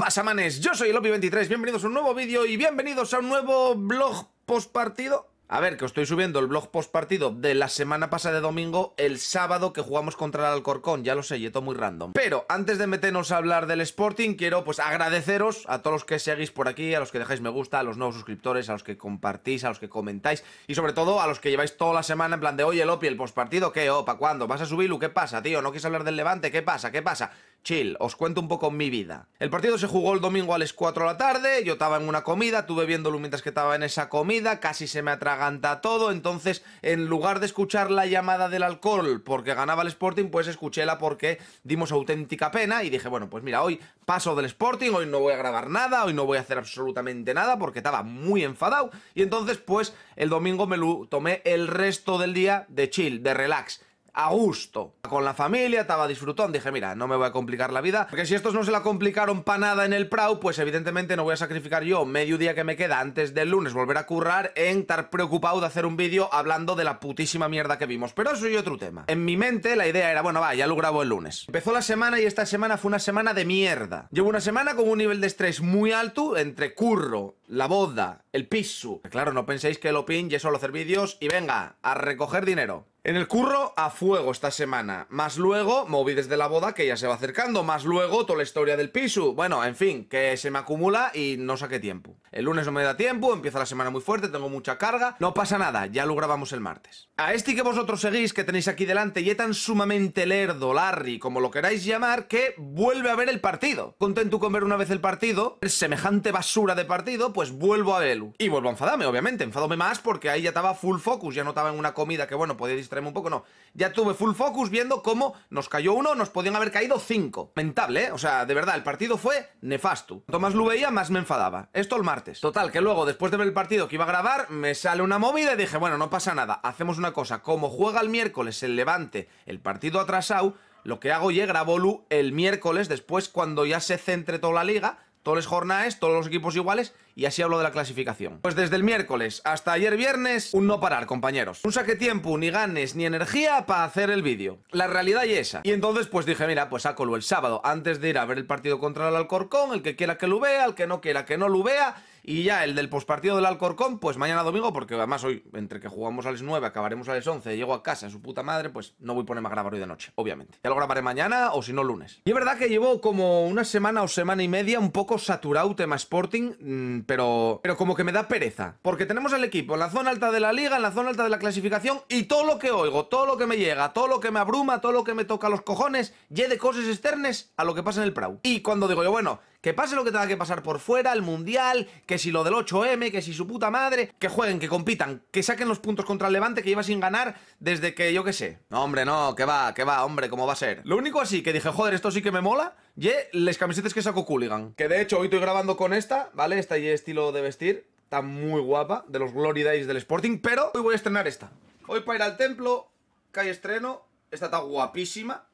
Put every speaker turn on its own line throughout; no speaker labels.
¡Pasamanes! Yo soy el 23 bienvenidos a un nuevo vídeo y bienvenidos a un nuevo blog postpartido. A ver, que os estoy subiendo el blog post partido de la semana pasada de domingo, el sábado que jugamos contra el Alcorcón, ya lo sé, y todo muy random. Pero antes de meternos a hablar del Sporting, quiero pues agradeceros a todos los que seguís por aquí, a los que dejáis me gusta, a los nuevos suscriptores, a los que compartís, a los que comentáis y sobre todo a los que lleváis toda la semana en plan de, oye, Lopi, el post partido, ¿qué? ¿Opa? ¿Cuándo? ¿Vas a subirlo? ¿Qué pasa, tío? ¿No quieres hablar del Levante? ¿Qué pasa? ¿Qué pasa? Chill, os cuento un poco mi vida. El partido se jugó el domingo a las 4 de la tarde, yo estaba en una comida, tuve viendo mientras que estaba en esa comida, casi se me atraga garganta todo, entonces en lugar de escuchar la llamada del alcohol porque ganaba el Sporting, pues escuchéla porque dimos auténtica pena y dije, bueno, pues mira, hoy paso del Sporting, hoy no voy a grabar nada, hoy no voy a hacer absolutamente nada porque estaba muy enfadado y entonces pues el domingo me lo tomé el resto del día de chill, de relax a gusto. Con la familia, estaba disfrutando, dije, mira, no me voy a complicar la vida, porque si estos no se la complicaron para nada en el Prau, pues evidentemente no voy a sacrificar yo medio día que me queda antes del lunes volver a currar en estar preocupado de hacer un vídeo hablando de la putísima mierda que vimos, pero eso es otro tema. En mi mente la idea era, bueno, va, ya lo grabo el lunes. Empezó la semana y esta semana fue una semana de mierda. Llevo una semana con un nivel de estrés muy alto entre curro, la boda, el pisu. Claro, no penséis que lo pin y solo hacer vídeos y venga, a recoger dinero. En el curro, a fuego esta semana. Más luego, moví desde la boda que ya se va acercando. Más luego, toda la historia del piso. Bueno, en fin, que se me acumula y no saqué tiempo. El lunes no me da tiempo, empieza la semana muy fuerte, tengo mucha carga. No pasa nada, ya lo grabamos el martes. A este que vosotros seguís, que tenéis aquí delante, y es tan sumamente lerdo, Larry, como lo queráis llamar, que vuelve a ver el partido. Contento con ver una vez el partido, semejante basura de partido, pues vuelvo a él y vuelvo a enfadarme, obviamente. Enfadome más porque ahí ya estaba full focus. Ya no estaba en una comida que, bueno, podía distraerme un poco. No, ya tuve full focus viendo cómo nos cayó uno, nos podían haber caído cinco. mentable ¿eh? O sea, de verdad, el partido fue nefasto. Cuanto más lo veía, más me enfadaba. Esto el martes. Total, que luego, después de ver el partido que iba a grabar, me sale una movida y dije, bueno, no pasa nada. Hacemos una cosa. Como juega el miércoles el Levante, el partido atrasado, lo que hago y grabo el miércoles después cuando ya se centre toda la liga todos los jornadas, todos los equipos iguales y así hablo de la clasificación. Pues desde el miércoles hasta ayer viernes, un no parar, compañeros. Un saque tiempo, ni ganes, ni energía para hacer el vídeo. La realidad y esa. Y entonces pues dije, mira, pues lo el sábado antes de ir a ver el partido contra el Alcorcón, el que quiera que lo vea, el que no quiera que no lo vea y ya el del pospartido del Alcorcón, pues mañana domingo, porque además hoy, entre que jugamos a las 9, acabaremos a las 11, Y llego a casa, su puta madre, pues no voy a poner a grabar hoy de noche, obviamente. Ya lo grabaré mañana o si no lunes. Y es verdad que llevo como una semana o semana y media un poco saturado tema Sporting, mm, pero, pero como que me da pereza. Porque tenemos el equipo en la zona alta de la liga, en la zona alta de la clasificación y todo lo que oigo, todo lo que me llega, todo lo que me abruma, todo lo que me toca los cojones, Llega de cosas externas a lo que pasa en el Prau. Y cuando digo yo, bueno, que pase lo que tenga que pasar por fuera, el Mundial, que si lo del 8M, que si su puta madre, que jueguen, que compitan, que saquen los puntos contra el Levante que iba sin ganar desde que yo qué sé. No, hombre, no, que va, que va, hombre, ¿cómo va a ser? Lo único así que dije, joder, esto sí que me mola, y las camisetas que saco Cooligan. Que de hecho hoy estoy grabando con esta, ¿vale? Esta y este estilo de vestir, está muy guapa, de los Glory Days del Sporting, pero hoy voy a estrenar esta. Hoy para ir al templo, que hay estreno, esta está guapísima.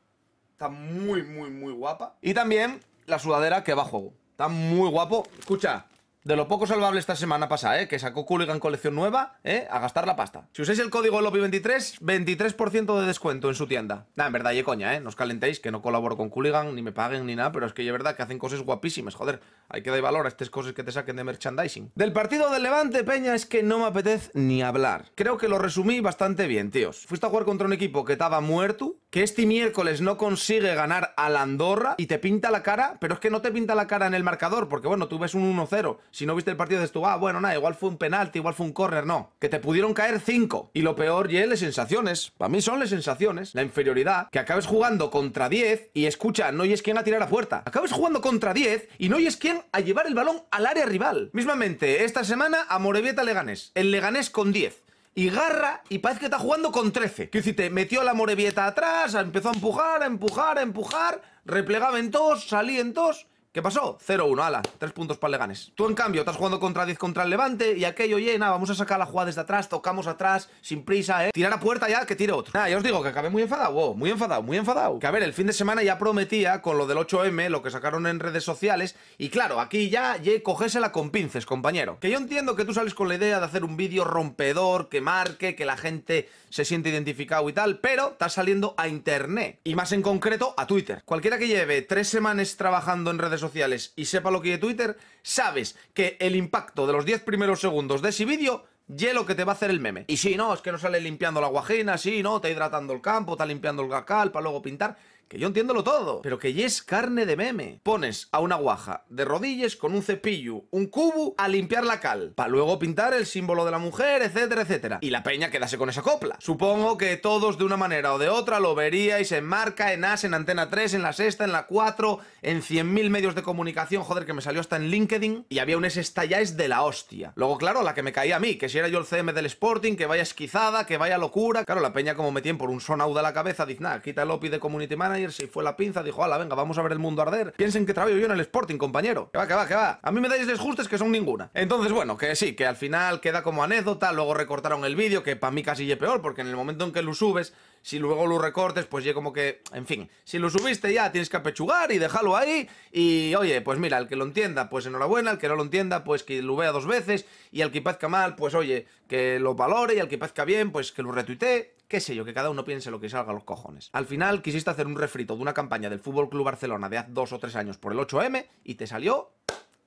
Está muy, muy, muy guapa. Y también la sudadera que va a juego. Está muy guapo. Escucha, de lo poco salvable esta semana pasa, ¿eh? que sacó Cooligan colección nueva, ¿eh? a gastar la pasta. Si usáis el código LOPI23, 23% de descuento en su tienda. Nah, en verdad, y coña, ¿eh? No os calentéis, que no colaboro con Cooligan, ni me paguen ni nada, pero es que es verdad que hacen cosas guapísimas, joder. Hay que dar valor a estas cosas que te saquen de merchandising. Del partido del Levante, Peña, es que no me apetece ni hablar. Creo que lo resumí bastante bien, tíos. Fuiste a jugar contra un equipo que estaba muerto, que este miércoles no consigue ganar a la Andorra y te pinta la cara, pero es que no te pinta la cara en el marcador, porque bueno, tú ves un 1-0 si no viste el partido de tú, ah, bueno, nada, igual fue un penalti, igual fue un córner, no. Que te pudieron caer cinco. Y lo peor, y es las sensaciones. Para mí son las sensaciones, la inferioridad, que acabes jugando contra 10 y escucha, no y es quien a tirar a puerta. Acabes jugando contra 10 y no y es quien a llevar el balón al área rival. Mismamente, esta semana a Morevieta Leganés. El Leganés con 10 y garra y parece que está jugando con 13. Que te metió la morevieta atrás, empezó a empujar, a empujar, a empujar, replegaba en dos, salí en dos ¿Qué pasó? 0-1, ala, tres puntos para el Tú, en cambio, estás jugando contra 10 contra el Levante y aquello, oye, nada, vamos a sacar la jugada desde atrás, tocamos atrás, sin prisa, ¿eh? Tirar a puerta ya, que tire otro. Nada, ya os digo que acabé muy enfadado, wow, muy enfadado, muy enfadado. Que a ver, el fin de semana ya prometía con lo del 8M, lo que sacaron en redes sociales, y claro, aquí ya, ye, cogésela con pinces, compañero. Que yo entiendo que tú sales con la idea de hacer un vídeo rompedor, que marque, que la gente se siente identificado y tal, pero estás saliendo a internet, y más en concreto a Twitter. Cualquiera que lleve tres semanas trabajando en redes sociales, sociales y sepa lo que de Twitter, sabes que el impacto de los 10 primeros segundos de ese vídeo ya lo que te va a hacer el meme. Y si no, es que no sale limpiando la guajina, si no, te hidratando el campo, está limpiando el gacal para luego pintar que yo lo todo, pero que ya es carne de meme. Pones a una guaja de rodillas con un cepillo, un cubo, a limpiar la cal, para luego pintar el símbolo de la mujer, etcétera, etcétera. Y la peña quedase con esa copla. Supongo que todos de una manera o de otra lo veríais en Marca, en As, en Antena 3, en La Sexta, en La 4, en 100.000 medios de comunicación, joder, que me salió hasta en LinkedIn, y había un es estalláis de la hostia. Luego, claro, la que me caía a mí, que si era yo el CM del Sporting, que vaya esquizada, que vaya locura. Claro, la peña como en por un sonau de la cabeza, dices, nada, quita el OPI de Community Manager si fue la pinza, dijo, ala, venga, vamos a ver el mundo arder. Piensen que trabajo yo en el Sporting, compañero. Que va, que va, que va. A mí me dais desjustes que son ninguna. Entonces, bueno, que sí, que al final queda como anécdota, luego recortaron el vídeo, que para mí casi lle peor, porque en el momento en que lo subes, si luego lo recortes, pues ya como que... En fin, si lo subiste ya tienes que apechugar y dejarlo ahí. Y oye, pues mira, el que lo entienda, pues enhorabuena. El que no lo entienda, pues que lo vea dos veces. Y al que pazca mal, pues oye, que lo valore. Y al que pazca bien, pues que lo retuitee qué sé yo, que cada uno piense lo que salga a los cojones. Al final quisiste hacer un refrito de una campaña del Fútbol Club Barcelona de hace dos o tres años por el 8M y te salió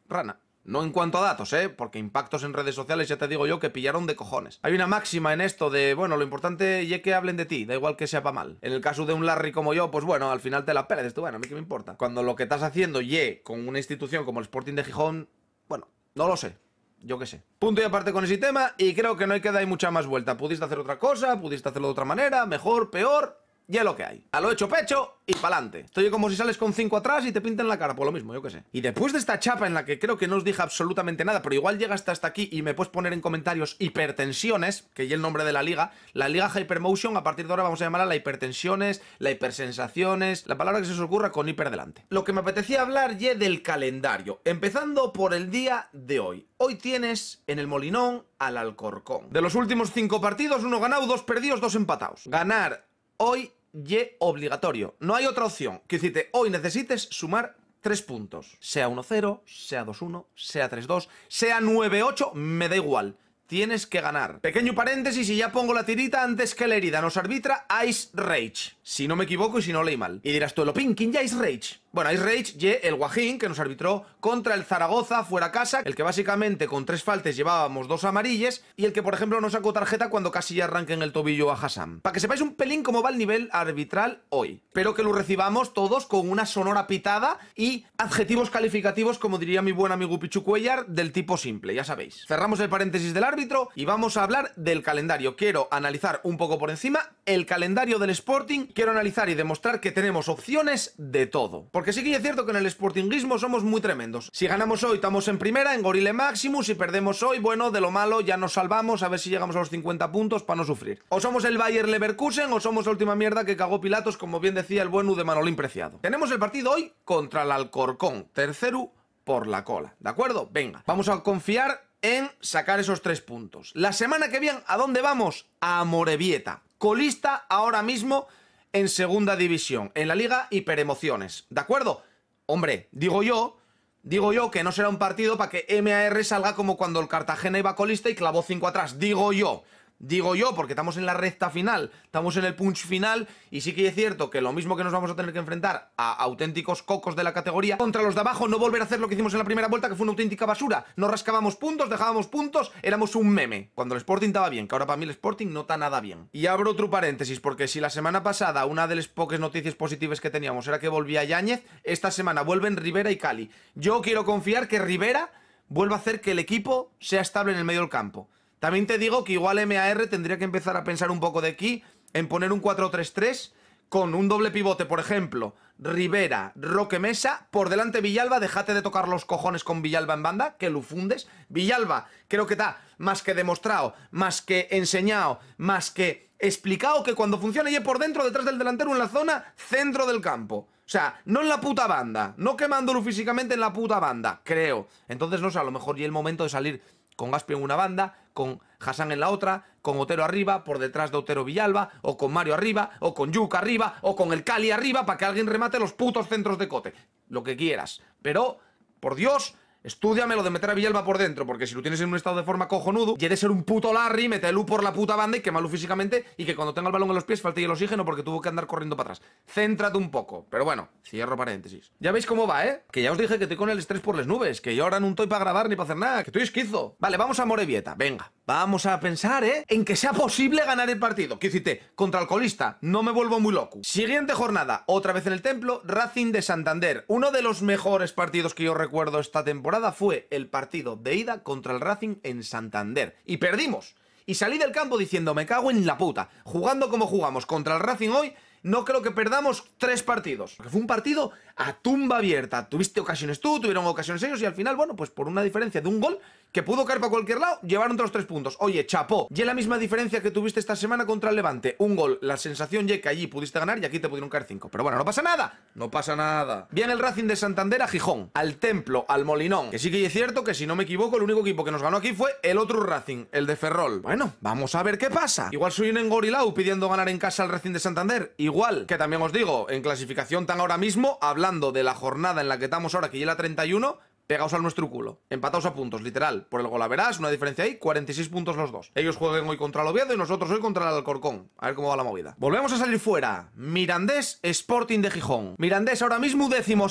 rana. No en cuanto a datos, ¿eh? Porque impactos en redes sociales ya te digo yo que pillaron de cojones. Hay una máxima en esto de, bueno, lo importante es que hablen de ti, da igual que sea para mal. En el caso de un Larry como yo, pues bueno, al final te la pelas, tú, bueno, a mí qué me importa. Cuando lo que estás haciendo ye con una institución como el Sporting de Gijón, bueno, no lo sé. Yo qué sé. Punto y aparte con ese tema y creo que no hay que dar mucha más vuelta. Pudiste hacer otra cosa, pudiste hacerlo de otra manera, mejor, peor, ya lo que hay. A lo hecho pecho y pa'lante. Estoy como si sales con cinco atrás y te pinten la cara, por lo mismo, yo qué sé. Y después de esta chapa en la que creo que no os dije absolutamente nada, pero igual llega hasta, aquí y me puedes poner en comentarios hipertensiones, que es el nombre de la liga, la liga Hypermotion, a partir de ahora vamos a llamarla la hipertensiones, la hipersensaciones, la palabra que se os ocurra con hiper delante. Lo que me apetecía hablar ye del calendario, empezando por el día de hoy. Hoy tienes en el Molinón al Alcorcón. De los últimos cinco partidos, uno ganado, dos perdidos, dos empatados. Ganar hoy y obligatorio. No hay otra opción. Que decirte, hoy necesites sumar 3 puntos. Sea 1-0, sea 2-1, sea 3-2, sea 9-8, me da igual. Tienes que ganar. Pequeño paréntesis y ya pongo la tirita antes que la herida. Nos arbitra Ice Rage. Si no me equivoco y si no leí mal. Y dirás tú, lo ¿quién ya Ice Rage? Bueno, Ice Rage y el Guajín, que nos arbitró contra el Zaragoza fuera casa, el que básicamente con tres faltes llevábamos dos amarillas, y el que, por ejemplo, no sacó tarjeta cuando casi ya arranca en el tobillo a Hassan. Para que sepáis un pelín cómo va el nivel arbitral hoy. Pero que lo recibamos todos con una sonora pitada y adjetivos calificativos, como diría mi buen amigo Pichu Cuellar, del tipo simple, ya sabéis. Cerramos el paréntesis del árbitro y vamos a hablar del calendario. Quiero analizar un poco por encima el calendario del Sporting, quiero analizar y demostrar que tenemos opciones de todo. Que sí que es cierto que en el sportingismo somos muy tremendos. Si ganamos hoy, estamos en primera, en Gorile Maximus. Si perdemos hoy, bueno, de lo malo ya nos salvamos. A ver si llegamos a los 50 puntos para no sufrir. O somos el Bayer Leverkusen o somos la última mierda que cagó Pilatos, como bien decía el buen de Manolín Preciado. Tenemos el partido hoy contra el Alcorcón. Tercero por la cola. ¿De acuerdo? Venga, vamos a confiar en sacar esos tres puntos. La semana que viene, ¿a dónde vamos? A Morevieta. Colista ahora mismo en segunda división, en la liga hiperemociones, ¿de acuerdo? Hombre, digo yo, digo yo que no será un partido para que MAR salga como cuando el Cartagena iba colista y clavó cinco atrás, digo yo. Digo yo, porque estamos en la recta final, estamos en el punch final, y sí que es cierto que lo mismo que nos vamos a tener que enfrentar a auténticos cocos de la categoría, contra los de abajo no volver a hacer lo que hicimos en la primera vuelta, que fue una auténtica basura. No rascábamos puntos, dejábamos puntos, éramos un meme. Cuando el Sporting estaba bien, que ahora para mí el Sporting no está nada bien. Y abro otro paréntesis, porque si la semana pasada una de las pocas noticias positivas que teníamos era que volvía Yáñez, esta semana vuelven Rivera y Cali. Yo quiero confiar que Rivera vuelva a hacer que el equipo sea estable en el medio del campo también te digo que igual MAR tendría que empezar a pensar un poco de aquí en poner un 4-3-3 con un doble pivote, por ejemplo, Rivera, Roque Mesa, por delante Villalba, déjate de tocar los cojones con Villalba en banda, que lo fundes. Villalba, creo que está más que demostrado, más que enseñado, más que explicado que cuando funciona y por dentro, detrás del delantero, en la zona centro del campo. O sea, no en la puta banda, no quemándolo físicamente en la puta banda, creo. Entonces, no sé, a lo mejor ya el momento de salir con Gaspio en una banda, con Hassan en la otra, con Otero arriba, por detrás de Otero Villalba, o con Mario arriba, o con Yuca arriba, o con el Cali arriba, para que alguien remate los putos centros de cote. Lo que quieras. Pero, por Dios, Estúdiamelo de meter a Villalba por dentro, porque si lo tienes en un estado de forma cojonudo, y ser un puto Larry, metelo por la puta banda y quémalo físicamente y que cuando tenga el balón en los pies falte el oxígeno porque tuvo que andar corriendo para atrás. Céntrate un poco. Pero bueno, cierro paréntesis. Ya veis cómo va, ¿eh? Que ya os dije que estoy con el estrés por las nubes, que yo ahora no estoy para grabar ni para hacer nada, que estoy esquizo. Vale, vamos a Morevieta, venga. Vamos a pensar, ¿eh? En que sea posible ganar el partido. ¿Qué hiciste? Contra Alcolista, no me vuelvo muy loco. Siguiente jornada, otra vez en el templo, Racing de Santander. Uno de los mejores partidos que yo recuerdo esta temporada temporada fue el partido de ida contra el Racing en Santander. Y perdimos. Y salí del campo diciendo, me cago en la puta. Jugando como jugamos contra el Racing hoy, no creo que perdamos tres partidos. Porque fue un partido a tumba abierta. Tuviste ocasiones tú, tuvieron ocasiones ellos y al final, bueno, pues por una diferencia de un gol que pudo caer para cualquier lado, llevaron todos los tres puntos. Oye, chapó. Y es la misma diferencia que tuviste esta semana contra el Levante. Un gol. La sensación ya que allí pudiste ganar y aquí te pudieron caer cinco. Pero bueno, no pasa nada. No pasa nada. Bien el Racing de Santander a Gijón, al Templo, al Molinón. Que sí que es cierto que si no me equivoco, el único equipo que nos ganó aquí fue el otro Racing, el de Ferrol. Bueno, vamos a ver qué pasa. Igual soy en engorilao pidiendo ganar en casa al Racing de Santander y igual que también os digo, en clasificación tan ahora mismo, hablando de la jornada en la que estamos ahora, que ya la 31, pegaos al nuestro culo. Empataos a puntos, literal. Por el gol, la verás, una diferencia ahí, 46 puntos los dos. Ellos jueguen hoy contra el Oviedo y nosotros hoy contra el Alcorcón. A ver cómo va la movida. Volvemos a salir fuera. Mirandés, Sporting de Gijón. Mirandés ahora mismo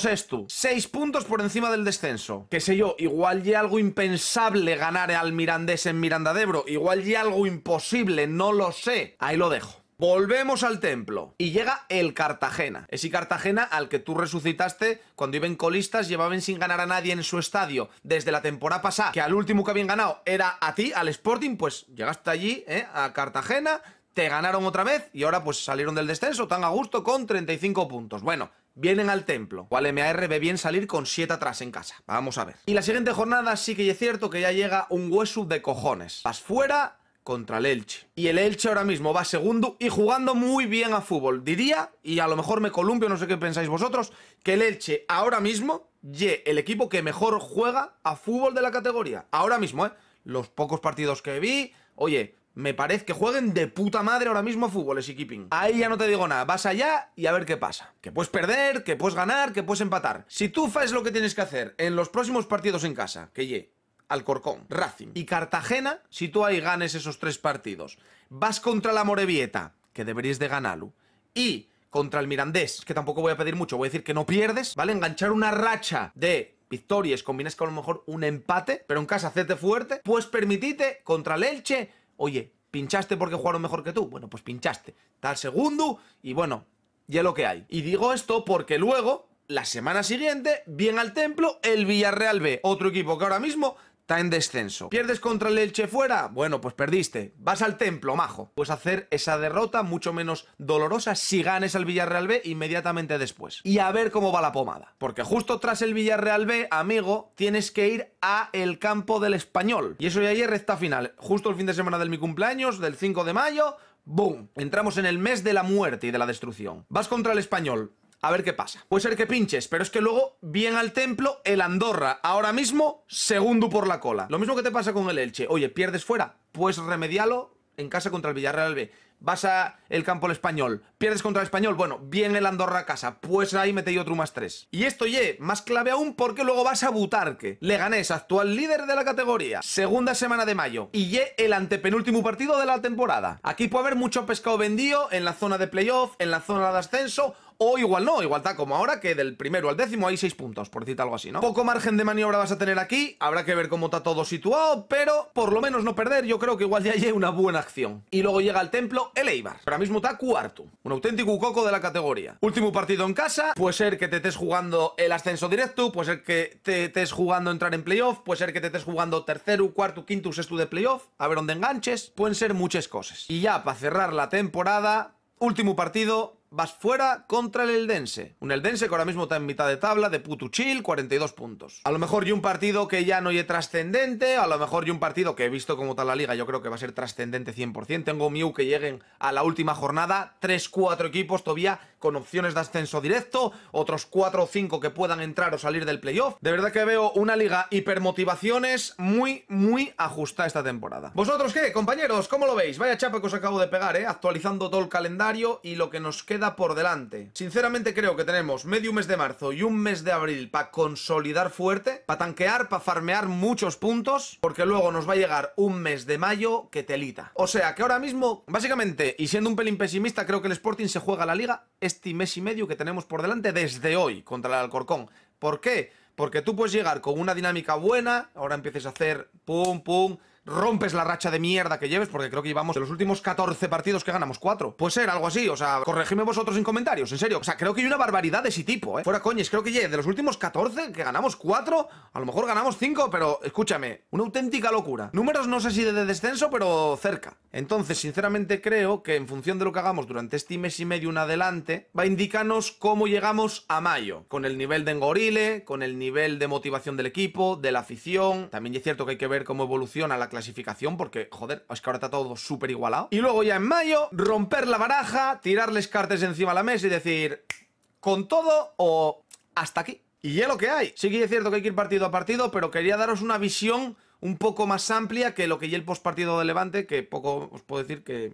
esto, 6 puntos por encima del descenso. Que sé yo, igual ya algo impensable ganar al Mirandés en Miranda de Ebro. Igual ya algo imposible, no lo sé. Ahí lo dejo. Volvemos al templo y llega el Cartagena. Ese Cartagena al que tú resucitaste cuando iban colistas, llevaban sin ganar a nadie en su estadio desde la temporada pasada, que al último que habían ganado era a ti, al Sporting, pues llegaste allí, eh, a Cartagena, te ganaron otra vez y ahora pues salieron del descenso tan a gusto con 35 puntos. Bueno, vienen al templo. ¿Cuál MAR ve bien salir con 7 atrás en casa. Vamos a ver. Y la siguiente jornada sí que es cierto que ya llega un hueso de cojones. Vas fuera contra el Elche. Y el Elche ahora mismo va segundo y jugando muy bien a fútbol. Diría, y a lo mejor me columpio, no sé qué pensáis vosotros, que el Elche ahora mismo, ye, el equipo que mejor juega a fútbol de la categoría. Ahora mismo, ¿eh? Los pocos partidos que vi, oye, me parece que jueguen de puta madre ahora mismo a fútbol, ese keeping. Ahí ya no te digo nada, vas allá y a ver qué pasa. Que puedes perder, que puedes ganar, que puedes empatar. Si tú faes lo que tienes que hacer en los próximos partidos en casa, que ye, Alcorcón, Racing y Cartagena, si tú ahí ganes esos tres partidos, vas contra la Morevieta, que deberías de ganarlo, y contra el Mirandés, que tampoco voy a pedir mucho, voy a decir que no pierdes, ¿vale? Enganchar una racha de victorias, Combines con a lo mejor un empate, pero en casa hacerte fuerte, pues permitite contra el Elche, oye, pinchaste porque jugaron mejor que tú, bueno, pues pinchaste, tal segundo y bueno, ya lo que hay. Y digo esto porque luego, la semana siguiente, bien al templo, el Villarreal B, otro equipo que ahora mismo está en descenso. ¿Pierdes contra el Elche fuera? Bueno, pues perdiste. Vas al templo, majo. Pues hacer esa derrota mucho menos dolorosa si ganes al Villarreal B inmediatamente después. Y a ver cómo va la pomada. Porque justo tras el Villarreal B, amigo, tienes que ir a el campo del Español. Y eso ya ayer recta final. Justo el fin de semana del mi cumpleaños, del 5 de mayo, ¡boom! Entramos en el mes de la muerte y de la destrucción. Vas contra el Español. A ver qué pasa. Puede ser que pinches, pero es que luego, viene al templo, el Andorra, ahora mismo, segundo por la cola. Lo mismo que te pasa con el Elche. Oye, pierdes fuera, pues remedialo en casa contra el Villarreal B. Vas a el campo al español, pierdes contra el español, bueno, viene el Andorra a casa, pues ahí metéis otro más tres. Y esto, ye, más clave aún porque luego vas a Butarque. Leganés, actual líder de la categoría, segunda semana de mayo, y ye el antepenúltimo partido de la temporada. Aquí puede haber mucho pescado vendido en la zona de playoff, en la zona de ascenso o igual no, igual está como ahora que del primero al décimo hay seis puntos, por decir algo así, ¿no? Poco margen de maniobra vas a tener aquí, habrá que ver cómo está todo situado, pero por lo menos no perder, yo creo que igual ya hay una buena acción. Y luego llega al templo el Eibar, ahora mismo está cuarto, un auténtico coco de la categoría. Último partido en casa, puede ser que te estés jugando el ascenso directo, puede ser que te estés jugando entrar en playoff, puede ser que te estés jugando tercero, cuarto, quinto, sexto de playoff, a ver dónde enganches, pueden ser muchas cosas. Y ya, para cerrar la temporada, último partido, vas fuera contra el Eldense. Un Eldense que ahora mismo está en mitad de tabla, de putuchil, 42 puntos. A lo mejor y un partido que ya no es trascendente, a lo mejor y un partido que he visto como tal la liga, yo creo que va a ser trascendente 100%. Tengo Miu que lleguen a la última jornada, 3-4 equipos todavía con opciones de ascenso directo, otros 4 o 5 que puedan entrar o salir del playoff. De verdad que veo una liga hipermotivaciones muy, muy ajustada esta temporada. ¿Vosotros qué, compañeros? ¿Cómo lo veis? Vaya chapa que os acabo de pegar, ¿eh? Actualizando todo el calendario y lo que nos queda por delante. Sinceramente creo que tenemos medio mes de marzo y un mes de abril para consolidar fuerte, para tanquear, para farmear muchos puntos, porque luego nos va a llegar un mes de mayo que telita. O sea que ahora mismo, básicamente, y siendo un pelín pesimista, creo que el Sporting se juega la liga este mes y medio que tenemos por delante desde hoy contra el Alcorcón. ¿Por qué? Porque tú puedes llegar con una dinámica buena, ahora empieces a hacer pum, pum, rompes la racha de mierda que lleves, porque creo que llevamos de los últimos 14 partidos que ganamos 4. Puede ser algo así, o sea, corregidme vosotros en comentarios, en serio. O sea, creo que hay una barbaridad de ese tipo, ¿eh? Fuera coñes, creo que de los últimos 14 que ganamos 4, a lo mejor ganamos 5, pero escúchame, una auténtica locura. Números no sé si de descenso, pero cerca. Entonces, sinceramente creo que en función de lo que hagamos durante este mes y medio en adelante, va a indicarnos cómo llegamos a mayo, con el nivel de engorile, con el nivel de motivación del equipo, de la afición. También es cierto que hay que ver cómo evoluciona la clase clasificación, porque, joder, es que ahora está todo súper igualado. Y luego ya en mayo, romper la baraja, tirarles cartas encima de la mesa y decir, con todo o hasta aquí. Y ya lo que hay. Sí que es cierto que hay que ir partido a partido, pero quería daros una visión un poco más amplia que lo que ya el postpartido de Levante, que poco os puedo decir que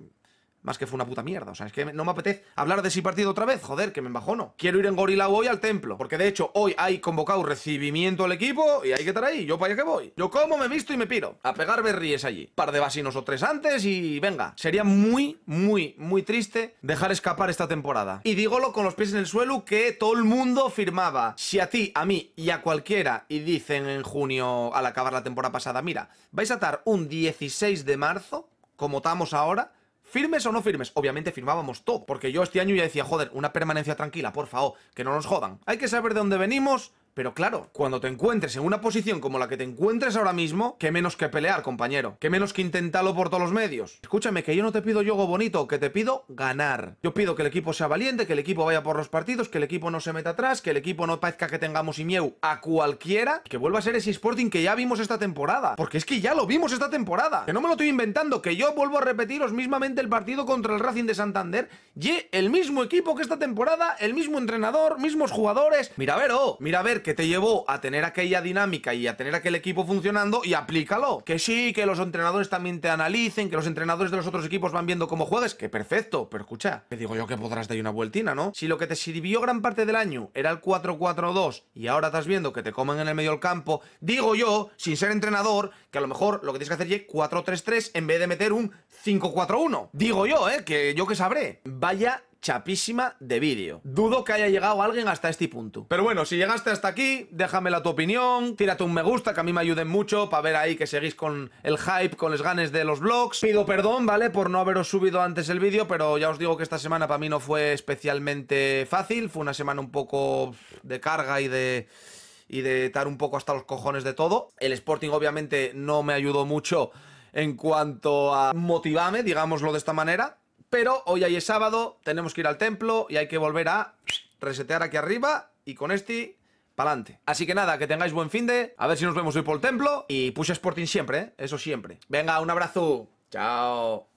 más que fue una puta mierda. O sea, es que no me apetece hablar de ese partido otra vez, joder, que me no Quiero ir en gorila hoy al templo, porque de hecho hoy hay convocado recibimiento al equipo y hay que estar ahí. Yo para allá que voy. Yo como, me visto y me piro. A pegar berríes allí. Par de vasinos o tres antes y venga. Sería muy, muy, muy triste dejar escapar esta temporada. Y dígolo con los pies en el suelo que todo el mundo firmaba. Si a ti, a mí y a cualquiera y dicen en junio al acabar la temporada pasada, mira, vais a estar un 16 de marzo, como estamos ahora, ¿Firmes o no firmes? Obviamente firmábamos todo, porque yo este año ya decía, joder, una permanencia tranquila, por favor, que no nos jodan. Hay que saber de dónde venimos pero claro, cuando te encuentres en una posición como la que te encuentres ahora mismo, que menos que pelear, compañero. Que menos que intentarlo por todos los medios. Escúchame, que yo no te pido yogo bonito, que te pido ganar. Yo pido que el equipo sea valiente, que el equipo vaya por los partidos, que el equipo no se meta atrás, que el equipo no parezca que tengamos y mieu a cualquiera, que vuelva a ser ese Sporting que ya vimos esta temporada. Porque es que ya lo vimos esta temporada. Que no me lo estoy inventando, que yo vuelvo a repetiros mismamente el partido contra el Racing de Santander. Y el mismo equipo que esta temporada, el mismo entrenador, mismos jugadores. Mira a ver, oh, mira a ver que te llevó a tener aquella dinámica y a tener aquel equipo funcionando y aplícalo. Que sí, que los entrenadores también te analicen, que los entrenadores de los otros equipos van viendo cómo juegues, que perfecto, pero escucha, te digo yo que podrás dar una vueltina, ¿no? Si lo que te sirvió gran parte del año era el 4-4-2 y ahora estás viendo que te comen en el medio del campo, digo yo, sin ser entrenador, que a lo mejor lo que tienes que hacer es 4-3-3 en vez de meter un 5-4-1. Digo yo, ¿eh? Que yo que sabré. Vaya chapísima de vídeo. Dudo que haya llegado alguien hasta este punto. Pero bueno, si llegaste hasta aquí, déjamela tu opinión, tírate un me gusta, que a mí me ayuden mucho, para ver ahí que seguís con el hype, con los ganes de los vlogs. Pido perdón, ¿vale? Por no haberos subido antes el vídeo, pero ya os digo que esta semana para mí no fue especialmente fácil, fue una semana un poco de carga y de y de estar un poco hasta los cojones de todo. El Sporting obviamente no me ayudó mucho en cuanto a motivarme, digámoslo de esta manera. Pero hoy ahí es sábado, tenemos que ir al templo y hay que volver a resetear aquí arriba y con este adelante. Así que nada, que tengáis buen fin de, a ver si nos vemos hoy por el templo y push Sporting siempre, ¿eh? eso siempre. Venga, un abrazo. Chao.